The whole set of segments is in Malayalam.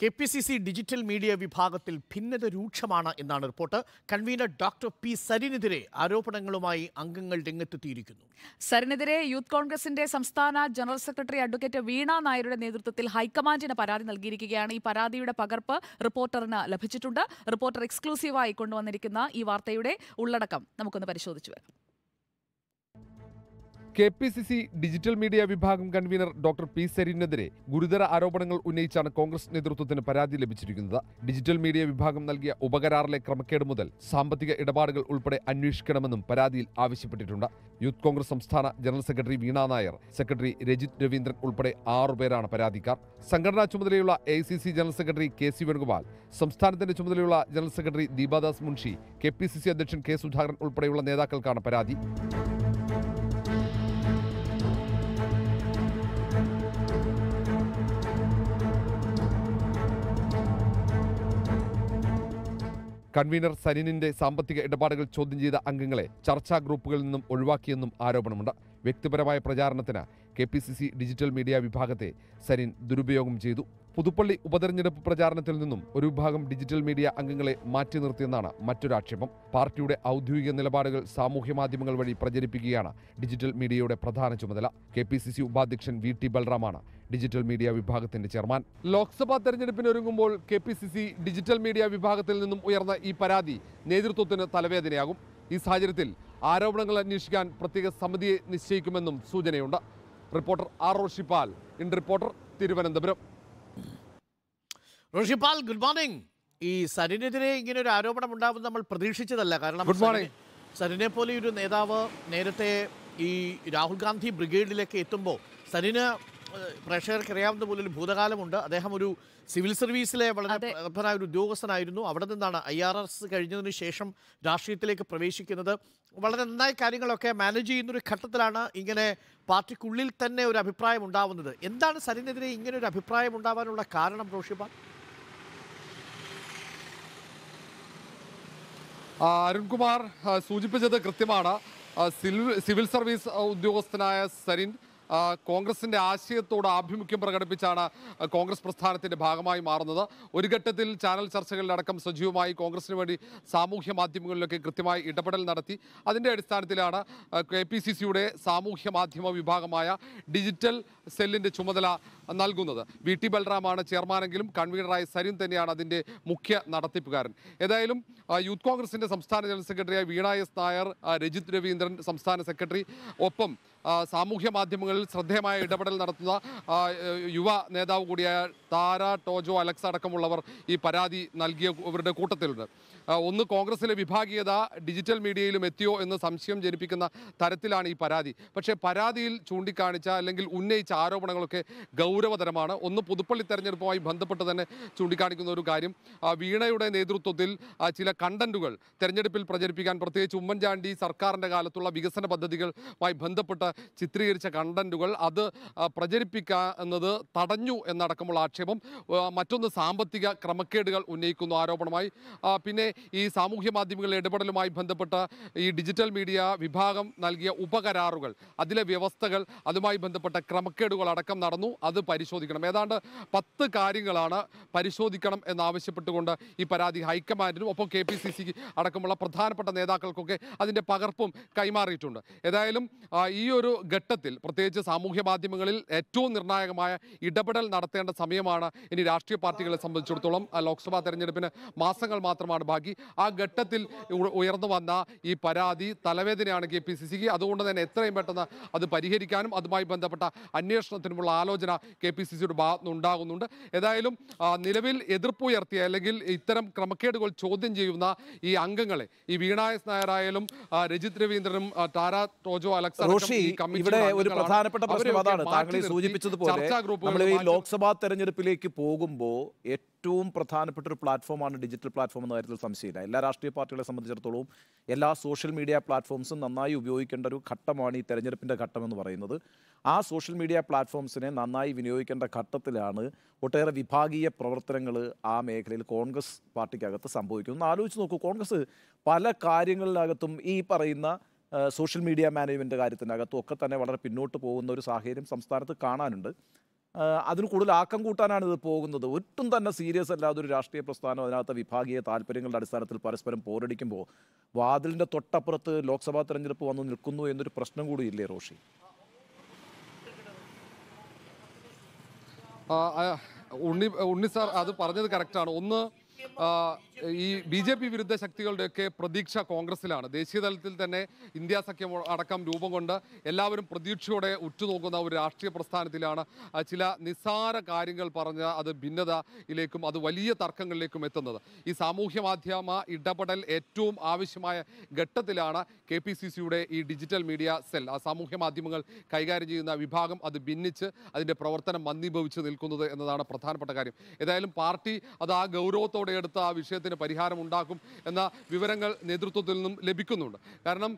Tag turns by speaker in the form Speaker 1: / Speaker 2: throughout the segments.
Speaker 1: K P C C digital media വിഭാഗത്തിൽ ഭിന്നത രൂക്ഷമാണ് എന്നാണ് റിപ്പോർട്ട് കൺവീനർ ഡോക്ടർ പി സരിനെതിരെ ആരോപണങ്ങളുമായി അംഗങ്ങൾ രംഗത്തെത്തിയിരിക്കുന്നു
Speaker 2: സരിനെതിരെ യൂത്ത് കോൺഗ്രസിന്റെ സംസ്ഥാന ജനറൽ സെക്രട്ടറി അഡ്വക്കേറ്റ് വീണ നായരുടെ നേതൃത്വത്തിൽ ഹൈക്കമാൻഡിന് പരാതി നൽകിയിരിക്കുകയാണ് ഈ പരാതിയുടെ പകർപ്പ് റിപ്പോർട്ടറിന് ലഭിച്ചിട്ടുണ്ട് റിപ്പോർട്ടർ എക്സ്ക്ലൂസീവായി കൊണ്ടുവന്നിരിക്കുന്ന ഈ വാർത്തയുടെ ഉള്ളടക്കം നമുക്കൊന്ന് പരിശോധിച്ചു വരാം
Speaker 3: K P C C digital media വിഭാഗം കൺവീനർ ഡോക്ടർ പി സരീനെതിരെ ഗുരുതര ആരോപണങ്ങൾ ഉന്നയിച്ചാണ് കോൺഗ്രസ് നേതൃത്വത്തിന് പരാതി ലഭിച്ചിരിക്കുന്നത് ഡിജിറ്റൽ മീഡിയ വിഭാഗം നൽകിയ ഉപകരാറിലെ ക്രമക്കേട് മുതൽ സാമ്പത്തിക ഇടപാടുകൾ ഉൾപ്പെടെ അന്വേഷിക്കണമെന്നും പരാതിയിൽ ആവശ്യപ്പെട്ടിട്ടുണ്ട് യൂത്ത് കോൺഗ്രസ് സംസ്ഥാന general secretary Veena Nair secretary Rajith Raveendran ഉൾപ്പെടെ ആറുപേരാണ് പരാതിക്കാർ സംഘടനാ ചുമതലയുള്ള A general secretary K C Venugopal സംസ്ഥാനത്തിന്റെ ചുമതലയുള്ള general secretary Deepa Das Munshi K P C C അധ്യക്ഷൻ കെ സുധാകരൻ ഉൾപ്പെടെയുള്ള നേതാക്കൾക്കാണ് പരാതി കൺവീനർ സനിനിന്റെ സാമ്പത്തിക ഇടപാടുകൾ ചോദ്യം ചെയ്ത അംഗങ്ങളെ ചർച്ചാ ഗ്രൂപ്പുകളിൽ നിന്നും ഒഴിവാക്കിയെന്നും ആരോപണമുണ്ട് വ്യക്തിപരമായ പ്രചാരണത്തിന് K P C C digital media വിഭാഗത്തെ സനിൻ ദുരുപയോഗം ചെയ്തു പുതുപ്പള്ളി ഉപതെരഞ്ഞെടുപ്പ് പ്രചാരണത്തിൽ നിന്നും ഒരു വിഭാഗം ഡിജിറ്റൽ മീഡിയ അംഗങ്ങളെ മാറ്റി നിർത്തിയെന്നാണ് മറ്റൊരു പാർട്ടിയുടെ ഔദ്യോഗിക നിലപാടുകൾ സാമൂഹ്യ മാധ്യമങ്ങൾ വഴി പ്രചരിപ്പിക്കുകയാണ് ഡിജിറ്റൽ മീഡിയയുടെ പ്രധാന ചുമതല കെ ഉപാധ്യക്ഷൻ വി ടി ബൽറാമാണ് ഡിജിറ്റൽ മീഡിയ വിഭാഗത്തിന്റെ ചെയർമാൻ ലോക്സഭാ ഒരുങ്ങുമ്പോൾ K P C C digital media വിഭാഗത്തിൽ നിന്നും ഉയർന്ന ഈ പരാതി നേതൃത്വത്തിന് തലവേദനയാകും ഈ സാഹചര്യത്തിൽ ആരോപണങ്ങൾ അന്വേഷിക്കാൻ പ്രത്യേക സമിതിയെ നിശ്ചയിക്കുമെന്നും സൂചനയുണ്ട് reporter R Roshipal in reporter Thiruvananthapuram
Speaker 1: Roshipal good morning ഈ സരിനെതിരെ ഇങ്ങനെ ഒരു ആരോപണം ഉണ്ടാവും നമ്മൾ പ്രതീക്ഷിച്ചതല്ല കാരണം ഗുഡ് മോർണിംഗ് സരിനെ പോലെ ഒരു നേതാവ് നേരത്തെ ഈ രാഹുൽ ഗാന്ധി ബ്രിഗേഡിലേക്ക് എത്തുമ്പോൾ സരിന് പ്രേക്ഷകർക്ക് അറിയാവുന്ന പോലെ ഒരു ഭൂതകാലമുണ്ട് അദ്ദേഹം ഒരു സിവിൽ സർവീസിലെ വളരെ പ്രധാന ഒരു ഉദ്യോഗസ്ഥനായിരുന്നു അവിടെ നിന്നാണ് ഐ ആർ എസ് കഴിഞ്ഞതിന് ശേഷം രാഷ്ട്രീയത്തിലേക്ക് പ്രവേശിക്കുന്നത് വളരെ നന്നായി കാര്യങ്ങളൊക്കെ മാനേജ് ചെയ്യുന്ന ഒരു ഘട്ടത്തിലാണ് ഇങ്ങനെ പാർട്ടിക്കുള്ളിൽ തന്നെ ഒരു അഭിപ്രായം ഉണ്ടാവുന്നത് എന്താണ് സരിനെതിരെ ഇങ്ങനെ ഒരു അഭിപ്രായം ഉണ്ടാവാനുള്ള കാരണം റോഷിബാൻ
Speaker 3: അരുൺകുമാർ സൂചിപ്പിച്ചത് കൃത്യമാണ് സിവിൽ സർവീസ് ഉദ്യോഗസ്ഥനായ സരിൻ കോൺഗ്രസിൻ്റെ ആശയത്തോട് ആഭിമുഖ്യം പ്രകടിപ്പിച്ചാണ് കോൺഗ്രസ് പ്രസ്ഥാനത്തിൻ്റെ ഭാഗമായി മാറുന്നത് ഒരു ഘട്ടത്തിൽ ചാനൽ ചർച്ചകളിലടക്കം സജീവമായി കോൺഗ്രസിന് വേണ്ടി സാമൂഹ്യ മാധ്യമങ്ങളിലൊക്കെ കൃത്യമായി ഇടപെടൽ നടത്തി അതിൻ്റെ അടിസ്ഥാനത്തിലാണ് കെ പി സി സിയുടെ സാമൂഹ്യ മാധ്യമ വിഭാഗമായ ഡിജിറ്റൽ സെല്ലിൻ്റെ ചുമതല നൽകുന്നത് വി ടി ബൽറാമാണ് ചെയർമാനെങ്കിലും കൺവീനറായ സരിൻ തന്നെയാണ് അതിൻ്റെ മുഖ്യ നടത്തിപ്പുകാരൻ ഏതായാലും യൂത്ത് കോൺഗ്രസിൻ്റെ സംസ്ഥാന ജനറൽ സെക്രട്ടറിയായ വീണ എസ് നായർ രജിത് രവീന്ദ്രൻ സംസ്ഥാന സെക്രട്ടറി ഒപ്പം സാമൂഹ്യ മാധ്യമങ്ങളിൽ ശ്രദ്ധേയമായ ഇടപെടൽ നടത്തുന്ന യുവ നേതാവ് കൂടിയായ താര ടോജോ അലക്സ് അടക്കമുള്ളവർ ഈ പരാതി നൽകിയവരുടെ കൂട്ടത്തിലുണ്ട് ഒന്ന് കോൺഗ്രസിലെ വിഭാഗീയത ഡിജിറ്റൽ മീഡിയയിലും എത്തിയോ എന്ന് സംശയം ജനിപ്പിക്കുന്ന തരത്തിലാണ് ഈ പരാതി പക്ഷേ പരാതിയിൽ ചൂണ്ടിക്കാണിച്ച അല്ലെങ്കിൽ ഉന്നയിച്ച ആരോപണങ്ങളൊക്കെ ഗൗരവതരമാണ് ഒന്ന് പുതുപ്പള്ളി തെരഞ്ഞെടുപ്പുമായി ബന്ധപ്പെട്ട് തന്നെ ചൂണ്ടിക്കാണിക്കുന്ന ഒരു കാര്യം വീണയുടെ നേതൃത്വത്തിൽ ചില കണ്ടന്റുകൾ തെരഞ്ഞെടുപ്പിൽ പ്രചരിപ്പിക്കാൻ പ്രത്യേകിച്ച് ഉമ്മൻചാണ്ടി സർക്കാരിൻ്റെ കാലത്തുള്ള വികസന പദ്ധതികളുമായി ബന്ധപ്പെട്ട് ചിത്രീകരിച്ച കണ്ടന്റുകൾ അത് പ്രചരിപ്പിക്കുക എന്നത് തടഞ്ഞു എന്നടക്കമുള്ള ആക്ഷേപം മറ്റൊന്ന് സാമ്പത്തിക ക്രമക്കേടുകൾ ഉന്നയിക്കുന്നു ആരോപണമായി പിന്നെ ഈ സാമൂഹ്യ മാധ്യമങ്ങളിലെ ഇടപെടലുമായി ബന്ധപ്പെട്ട ഈ ഡിജിറ്റൽ മീഡിയ വിഭാഗം നൽകിയ ഉപകരാറുകൾ അതിലെ വ്യവസ്ഥകൾ അതുമായി ബന്ധപ്പെട്ട ക്രമക്കേടുകൾ അടക്കം നടന്നു അത് പരിശോധിക്കണം ഏതാണ്ട് പത്ത് കാര്യങ്ങളാണ് പരിശോധിക്കണം എന്നാവശ്യപ്പെട്ടുകൊണ്ട് ഈ പരാതി ഹൈക്കമാൻഡിനും ഒപ്പം കെ പി സി സിക്ക് അടക്കമുള്ള പ്രധാനപ്പെട്ട നേതാക്കൾക്കൊക്കെ അതിൻ്റെ പകർപ്പും കൈമാറിയിട്ടുണ്ട് ഏതായാലും ഈ ഒരു ഘട്ടത്തിൽ പ്രത്യേകിച്ച് സാമൂഹ്യ മാധ്യമങ്ങളിൽ ഏറ്റവും നിർണായകമായ ഇടപെടൽ നടത്തേണ്ട സമയമാണ് ഇനി രാഷ്ട്രീയ പാർട്ടികളെ സംബന്ധിച്ചിടത്തോളം ലോക്സഭാ തെരഞ്ഞെടുപ്പിന് മാസങ്ങൾ മാത്രമാണ് ബാക്കി മനസ്സിലാക്കി ആ ഘട്ടത്തിൽ ഉയർന്നു വന്ന ഈ പരാതി തലവേദനയാണ് കെ പി സി സിക്ക് അതുകൊണ്ട് തന്നെ എത്രയും പെട്ടെന്ന് അത് പരിഹരിക്കാനും അതുമായി ബന്ധപ്പെട്ട അന്വേഷണത്തിനുമുള്ള ആലോചന കെ പി സി സിയുടെ ഭാഗത്തുനിന്നുണ്ടാകുന്നുണ്ട് ഏതായാലും നിലവിൽ ഉയർത്തിയ അല്ലെങ്കിൽ ഇത്തരം ക്രമക്കേടുകൾ ചോദ്യം ചെയ്യുന്ന ഈ അംഗങ്ങളെ ഈ വീണായസ് നായരായാലും രജിത് രവീന്ദ്രനും ടാര ടോജോ അലക്സ് ഇവിടെ ഒരു താങ്കൾ സൂചിപ്പിച്ചതുപോലെ നമ്മൾ ഈ
Speaker 2: ലോക്സഭാ തെരഞ്ഞെടുപ്പിലേക്ക് പോകുമ്പോൾ ഏറ്റവും പ്രധാനപ്പെട്ട ഒരു പ്ലാറ്റ്ഫോമാണ് ഡിജിറ്റൽ പ്ലാറ്റ്ഫോം എന്ന കാര്യത്തിൽ സംശയമില്ല എല്ലാ രാഷ്ട്രീയ പാർട്ടികളെ സംബന്ധിച്ചിടത്തോളം എല്ലാ സോഷ്യൽ മീഡിയ പ്ലാറ്റ്ഫോംസും നന്നായി ഉപയോഗിക്കേണ്ട ഒരു ഘട്ടമാണ് ഈ തെരഞ്ഞെടുപ്പിൻ്റെ ഘട്ടം എന്ന് പറയുന്നത് ആ സോഷ്യൽ മീഡിയ പ്ലാറ്റ്ഫോംസിനെ നന്നായി വിനിയോഗിക്കേണ്ട ഘട്ടത്തിലാണ് ഒട്ടേറെ വിഭാഗീയ പ്രവർത്തനങ്ങൾ ആ മേഖലയിൽ കോൺഗ്രസ് പാർട്ടിക്കകത്ത് സംഭവിക്കുന്നത് ആലോചിച്ച് നോക്കൂ കോൺഗ്രസ് പല കാര്യങ്ങളിലകത്തും ഈ പറയുന്ന സോഷ്യൽ മീഡിയ മാനേജ്മെൻ്റ് കാര്യത്തിനകത്തും ഒക്കെ തന്നെ വളരെ പിന്നോട്ട് പോകുന്ന ഒരു സാഹചര്യം സംസ്ഥാനത്ത് കാണാനുണ്ട് അതിന് കൂടുതൽ ആക്കം കൂട്ടാനാണ് ഇത് പോകുന്നത് ഒട്ടും തന്നെ സീരിയസ് അല്ലാതെ ഒരു രാഷ്ട്രീയ പ്രസ്ഥാനം അതിനകത്ത് വിഭാഗീയ താല്പര്യങ്ങളുടെ അടിസ്ഥാനത്തിൽ പരസ്പരം പോരടിക്കുമ്പോൾ വാതിലിൻ്റെ തൊട്ടപ്പുറത്ത് ലോക്സഭാ തെരഞ്ഞെടുപ്പ് വന്നു നിൽക്കുന്നു എന്നൊരു പ്രശ്നം കൂടിയില്ലേ റോഷി
Speaker 3: ഉണ്ണി ഉണ്ണി സാർ അത് പറഞ്ഞത് കറക്റ്റാണ് ഒന്ന് ഈ ബി ജെ പി വിരുദ്ധ ശക്തികളുടെയൊക്കെ പ്രതീക്ഷ കോൺഗ്രസിലാണ് ദേശീയ തലത്തിൽ തന്നെ ഇന്ത്യ സഖ്യം അടക്കം രൂപം കൊണ്ട് എല്ലാവരും പ്രതീക്ഷയോടെ ഉറ്റുനോക്കുന്ന ഒരു രാഷ്ട്രീയ പ്രസ്ഥാനത്തിലാണ് ചില നിസ്സാര കാര്യങ്ങൾ പറഞ്ഞ് അത് ഭിന്നതയിലേക്കും അത് വലിയ തർക്കങ്ങളിലേക്കും എത്തുന്നത് ഈ സാമൂഹ്യ മാധ്യമ ഇടപെടൽ ഏറ്റവും ആവശ്യമായ ഘട്ടത്തിലാണ് കെ പി സി സിയുടെ ഈ ഡിജിറ്റൽ മീഡിയ സെൽ ആ സാമൂഹ്യ മാധ്യമങ്ങൾ കൈകാര്യം ചെയ്യുന്ന വിഭാഗം അത് ഭിന്നിച്ച് അതിൻ്റെ പ്രവർത്തനം മന്ദീഭവിച്ച് നിൽക്കുന്നത് എന്നതാണ് പ്രധാനപ്പെട്ട കാര്യം ഏതായാലും പാർട്ടി അത് ആ ഗൗരവത്തോടെ ഉടലെടുത്ത് ആ വിഷയത്തിന് ഉണ്ടാക്കും എന്ന വിവരങ്ങൾ നേതൃത്വത്തിൽ നിന്നും ലഭിക്കുന്നുണ്ട് കാരണം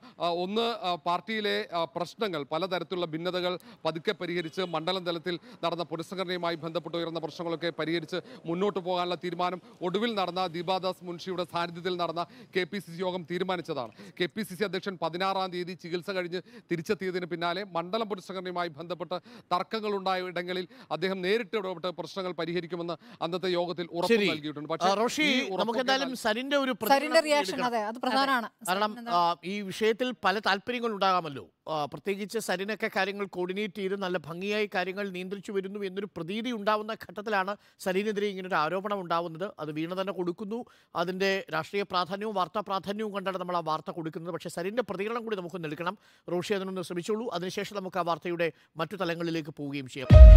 Speaker 3: ഒന്ന് പാർട്ടിയിലെ പ്രശ്നങ്ങൾ പലതരത്തിലുള്ള ഭിന്നതകൾ പതുക്കെ പരിഹരിച്ച് മണ്ഡലം തലത്തിൽ നടന്ന പുനഃസംഘടനയുമായി ബന്ധപ്പെട്ട് ഉയർന്ന പ്രശ്നങ്ങളൊക്കെ പരിഹരിച്ച് മുന്നോട്ട് പോകാനുള്ള തീരുമാനം ഒടുവിൽ നടന്ന ദീപാദാസ് മുൻഷിയുടെ സാന്നിധ്യത്തിൽ നടന്ന കെ യോഗം തീരുമാനിച്ചതാണ് കെ അധ്യക്ഷൻ പതിനാറാം തീയതി ചികിത്സ കഴിഞ്ഞ് തിരിച്ചെത്തിയതിന് പിന്നാലെ മണ്ഡലം പുനഃസംഘടനയുമായി ബന്ധപ്പെട്ട് തർക്കങ്ങളുണ്ടായ ഇടങ്ങളിൽ അദ്ദേഹം നേരിട്ട് ഇടപെട്ട് പ്രശ്നങ്ങൾ പരിഹരിക്കുമെന്ന് അന്നത്തെ യോഗത്തിൽ ഉറപ്പ് നൽകിയിട്ടുണ്ട് പക്ഷേ റോഷി നമുക്ക് എന്തായാലും സരിന്റെ ഒരു റിയാക്ഷൻ അതെ അത് പ്രധാനമാണ്
Speaker 2: കാരണം
Speaker 1: ഈ വിഷയത്തിൽ പല താല്പര്യങ്ങൾ ഉണ്ടാകാമല്ലോ പ്രത്യേകിച്ച് സരിനൊക്കെ കാര്യങ്ങൾ കോർഡിനേറ്റ് ചെയ്ത് നല്ല ഭംഗിയായി കാര്യങ്ങൾ നിയന്ത്രിച്ചു വരുന്നു എന്നൊരു പ്രതീതി ഉണ്ടാവുന്ന ഘട്ടത്തിലാണ് സരിനെതിരെ ഇങ്ങനൊരു ആരോപണം ഉണ്ടാവുന്നത് അത് വീണ തന്നെ കൊടുക്കുന്നു അതിൻ്റെ രാഷ്ട്രീയ പ്രാധാന്യവും വാർത്താ പ്രാധാന്യവും കണ്ടാണ് നമ്മൾ ആ വാർത്ത കൊടുക്കുന്നത് പക്ഷേ സരിന്റെ പ്രതികരണം കൂടി നമുക്ക് നൽകണം റോഷി അതിനൊന്ന് ശ്രമിച്ചോളൂ അതിനുശേഷം നമുക്ക് ആ വാർത്തയുടെ മറ്റു തലങ്ങളിലേക്ക് പോവുകയും ചെയ്യാം